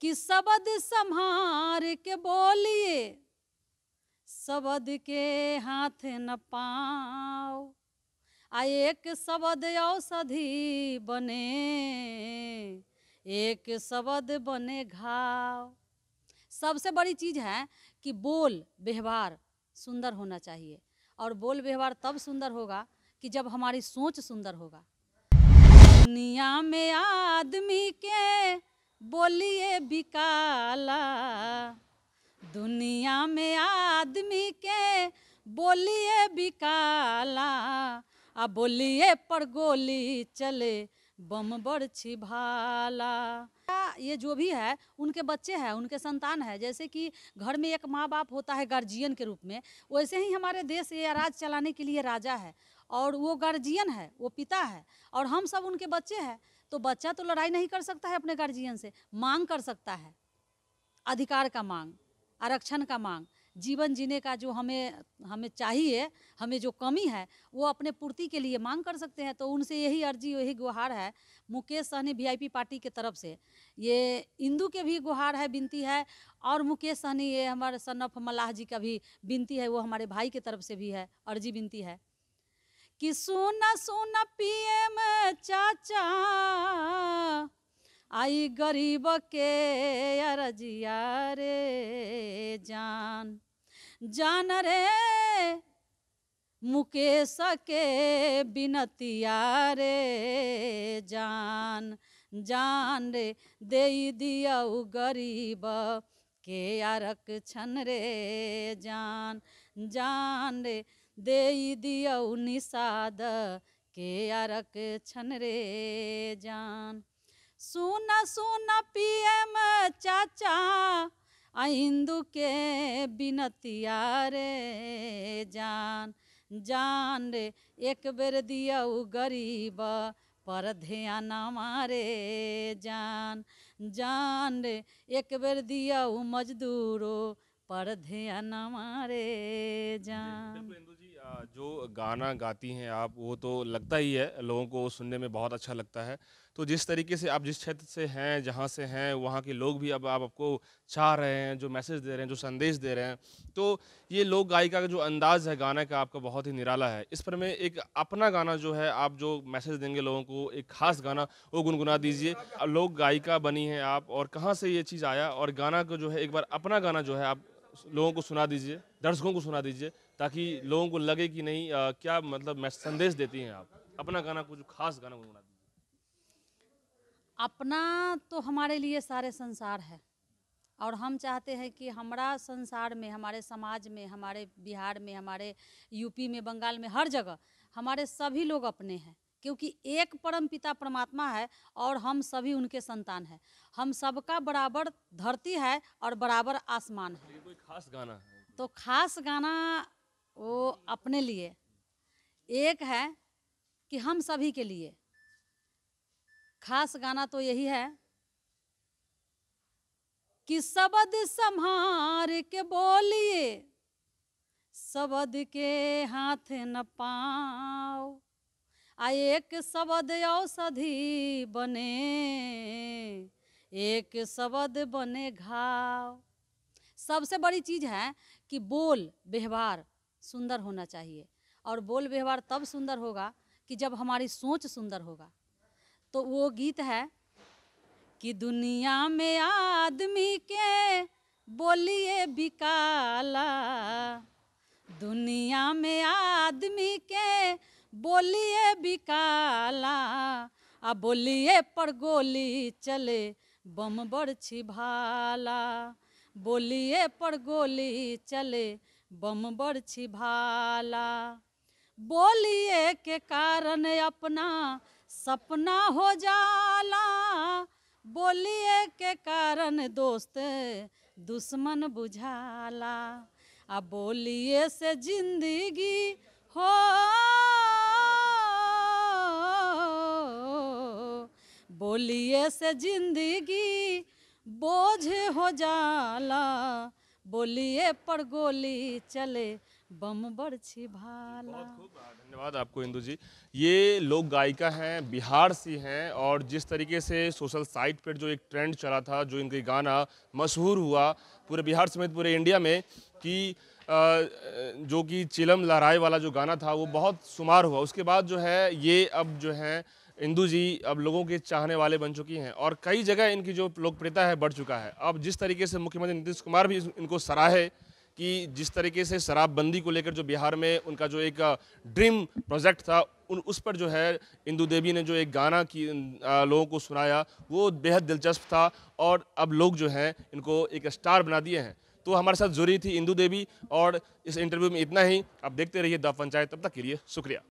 कि शबद संहार के बोलिए शबद के हाथ न पाओ आ एक शबद औषधि बने एक शबद बने घाव सबसे बड़ी चीज़ है कि बोल व्यवहार सुंदर होना चाहिए और बोल व्यवहार तब सुंदर होगा कि जब हमारी सोच सुंदर होगा दुनिया में आदमी के बोलिए बिकाला दुनिया में आदमी के बोलिए बिकाला आ बोलिए पर गोली चले बम बड़छी भाला ये जो भी है उनके बच्चे हैं उनके संतान है जैसे कि घर में एक माँ बाप होता है गार्जियन के रूप में वैसे ही हमारे देश ये राज चलाने के लिए राजा है और वो गार्जियन है वो पिता है और हम सब उनके बच्चे हैं तो बच्चा तो लड़ाई नहीं कर सकता है अपने गार्जियन से मांग कर सकता है अधिकार का मांग आरक्षण का मांग जीवन जीने का जो हमें हमें चाहिए हमें जो कमी है वो अपने पूर्ति के लिए मांग कर सकते हैं तो उनसे यही अर्जी यही गुहार है मुकेश सहनी वीआईपी पार्टी के तरफ से ये इंदू के भी गुहार है विनती है और मुकेश सहनी ये हमारे सनफ मल्लाह जी का भी विनती है वो हमारे भाई के तरफ से भी है अर्जी विनती है कि सुना सुना पिए में चाचा आई गरीब के अरजिया रे जान जान रे मुकेश के बिनतिया रे जान जान रे दे दियऊ गरीब के आरक्षण रे जान जान रे दे दियौ निषाद के अरक छन रे जान सुन सुन पीएम चाचा हिंदू के बिनतिया रे जान जान रे एक बेर दियौ गरीब पर ध्यान मारे जान जान रे एक बेर दियौ मजदूरो पर ध्यान मारे जो गाना गाती हैं आप वो तो लगता ही है लोगों को सुनने में बहुत अच्छा लगता है तो जिस तरीके से आप जिस क्षेत्र से हैं जहाँ से हैं वहाँ के लोग भी अब आप आपको चाह रहे हैं जो मैसेज दे रहे हैं जो संदेश दे रहे हैं तो ये लोक गायिका का जो अंदाज़ है गाने का आपका बहुत ही निराला है इस पर मैं एक अपना गाना जो है आप जो मैसेज देंगे लोगों को एक खास गाना वो गुनगुना दीजिए लोक गायिका बनी है आप और कहाँ से ये चीज़ आया और गाना का जो है एक बार अपना गाना जो है आप लोगों को सुना दीजिए दर्शकों को सुना दीजिए ताकि लोगों को लगे कि नहीं आ, क्या मतलब संदेश देती हैं आप अपना गाना कुछ खास गाना गुनगुना दीजिए अपना तो हमारे लिए सारे संसार है और हम चाहते हैं कि हमारा संसार में हमारे समाज में हमारे बिहार में हमारे यूपी में बंगाल में हर जगह हमारे सभी लोग अपने हैं क्योंकि एक परम पिता परमात्मा है और हम सभी उनके संतान हैं हम सबका बराबर धरती है और बराबर आसमान है तो कोई खास गाना है। तो खास गाना वो अपने लिए एक है कि हम सभी के लिए खास गाना तो यही है कि शबद संहार के बोलिए शबद के हाथ न पाओ आ एक शब्द औषधि बने एक शब्द बने घाव सबसे बड़ी चीज़ है कि बोल व्यवहार सुंदर होना चाहिए और बोल व्यवहार तब सुंदर होगा कि जब हमारी सोच सुंदर होगा तो वो गीत है कि दुनिया में आदमी के बोलिए बिकाला दुनिया में आदमी के बोलिए बिकाला आ बोलिए पर गोली चले बम बरछी भाला बोलिए पर गोली चले बम बरछी भाला बोलिए के कारण अपना सपना हो जाला बोलिए के कारण दोस्त दुश्मन बुझाला आ बोलिए से जिंदगी हो बोलिए से जिंदगी बोझ हो जाला बोलिए पर गोली चले बम बरछी भाला धन्यवाद आपको इंदु जी ये लोक गायिका हैं बिहार से हैं और जिस तरीके से सोशल साइट पर जो एक ट्रेंड चला था जो इनके गाना मशहूर हुआ पूरे बिहार समेत पूरे इंडिया में कि जो कि चिलम लहराए वाला जो गाना था वो बहुत शुमार हुआ उसके बाद जो है ये अब जो है इंदू जी अब लोगों के चाहने वाले बन चुकी हैं और कई जगह इनकी जो लोकप्रियता है बढ़ चुका है अब जिस तरीके से मुख्यमंत्री नीतीश कुमार भी इनको सराहे कि जिस तरीके से शराबबंदी को लेकर जो बिहार में उनका जो एक ड्रीम प्रोजेक्ट था उन उस पर जो है इंदू देवी ने जो एक गाना की आ, लोगों को सुनाया वो बेहद दिलचस्प था और अब लोग जो हैं इनको एक स्टार बना दिए हैं तो हमारे साथ जुड़ी थी इंदू देवी और इस इंटरव्यू में इतना ही आप देखते रहिए द पंचायत तब तक के लिए शुक्रिया